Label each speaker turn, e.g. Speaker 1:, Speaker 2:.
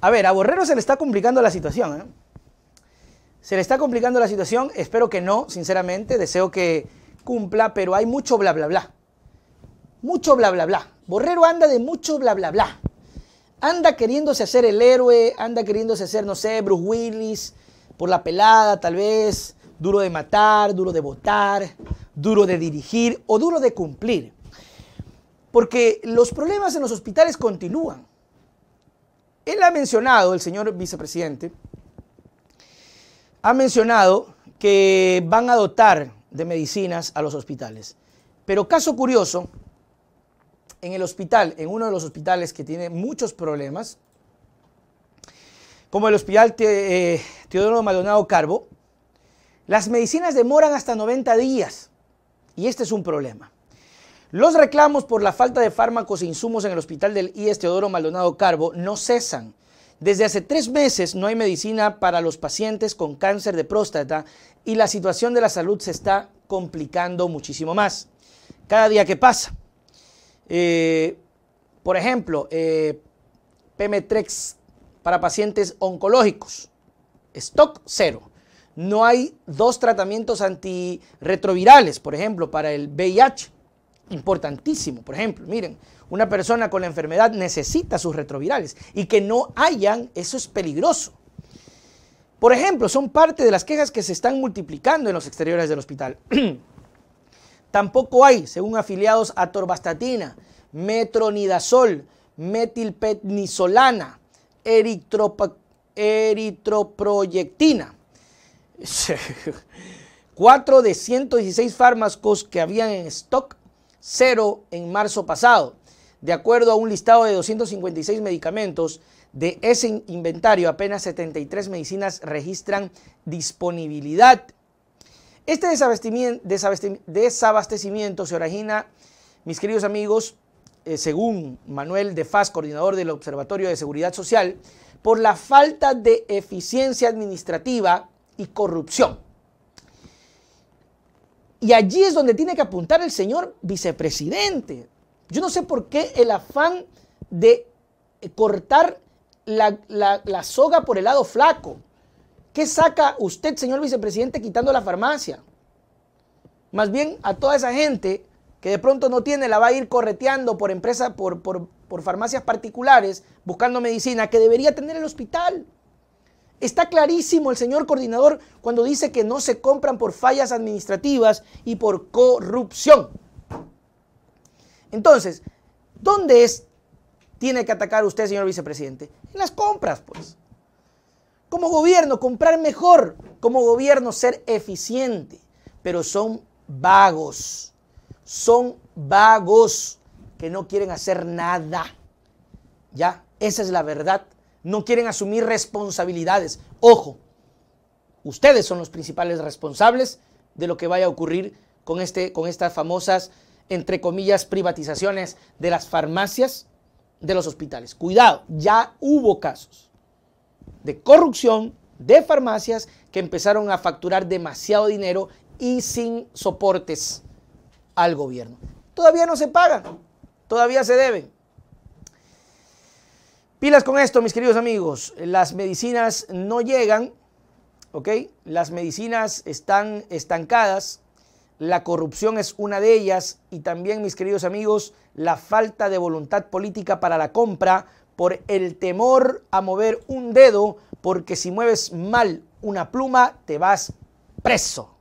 Speaker 1: A ver, a Borrero se le está complicando la situación. ¿eh? Se le está complicando la situación, espero que no, sinceramente, deseo que cumpla, pero hay mucho bla bla bla. Mucho bla bla bla. Borrero anda de mucho bla bla bla. Anda queriéndose hacer el héroe, anda queriéndose hacer, no sé, Bruce Willis, por la pelada tal vez, duro de matar, duro de votar, duro de dirigir o duro de cumplir. Porque los problemas en los hospitales continúan. Él ha mencionado, el señor vicepresidente, ha mencionado que van a dotar de medicinas a los hospitales. Pero caso curioso, en el hospital, en uno de los hospitales que tiene muchos problemas, como el hospital eh, Teodoro Maldonado Carbo, las medicinas demoran hasta 90 días. Y este es un problema. Los reclamos por la falta de fármacos e insumos en el hospital del IES Teodoro Maldonado Carbo no cesan. Desde hace tres meses no hay medicina para los pacientes con cáncer de próstata y la situación de la salud se está complicando muchísimo más. Cada día que pasa. Eh, por ejemplo, eh, Pemetrex para pacientes oncológicos. Stock cero. No hay dos tratamientos antirretrovirales, por ejemplo, para el VIH importantísimo. Por ejemplo, miren, una persona con la enfermedad necesita sus retrovirales y que no hayan, eso es peligroso. Por ejemplo, son parte de las quejas que se están multiplicando en los exteriores del hospital. Tampoco hay, según afiliados, a torbastatina, metronidazol, metilpetnisolana, eritroproyectina. Cuatro de 116 fármacos que habían en stock cero en marzo pasado. De acuerdo a un listado de 256 medicamentos, de ese inventario apenas 73 medicinas registran disponibilidad. Este desabastecimiento se origina, mis queridos amigos, eh, según Manuel de Faz, coordinador del Observatorio de Seguridad Social, por la falta de eficiencia administrativa y corrupción. Y allí es donde tiene que apuntar el señor vicepresidente. Yo no sé por qué el afán de eh, cortar la, soga por el lado flaco. ¿Qué saca usted, señor vicepresidente, quitando la farmacia? Más bien a toda esa gente que de pronto no tiene, la va a ir correteando por empresas, por, por, por farmacias particulares, buscando medicina que debería tener el hospital. Está clarísimo el señor coordinador cuando dice que no se compran por fallas administrativas y por corrupción. Entonces, ¿dónde es tiene que atacar usted, señor vicepresidente? En las compras, pues. Como gobierno, comprar mejor. Como gobierno, ser eficiente. Pero son vagos. Son vagos que no quieren hacer nada. ¿Ya? Esa es la verdad no quieren asumir responsabilidades. Ojo, ustedes son los principales responsables de lo que vaya a ocurrir con, este, con estas famosas, entre comillas, privatizaciones de las farmacias, de los hospitales. Cuidado, ya hubo casos de corrupción de farmacias que empezaron a facturar demasiado dinero y sin soportes al gobierno. Todavía no se pagan, todavía se deben. Pilas con esto, mis queridos amigos. Las medicinas no llegan, ¿ok? Las medicinas están estancadas. La corrupción es una de ellas y también, mis queridos amigos, la falta de voluntad política para la compra por el temor a mover un dedo, porque si mueves mal una pluma, te vas preso.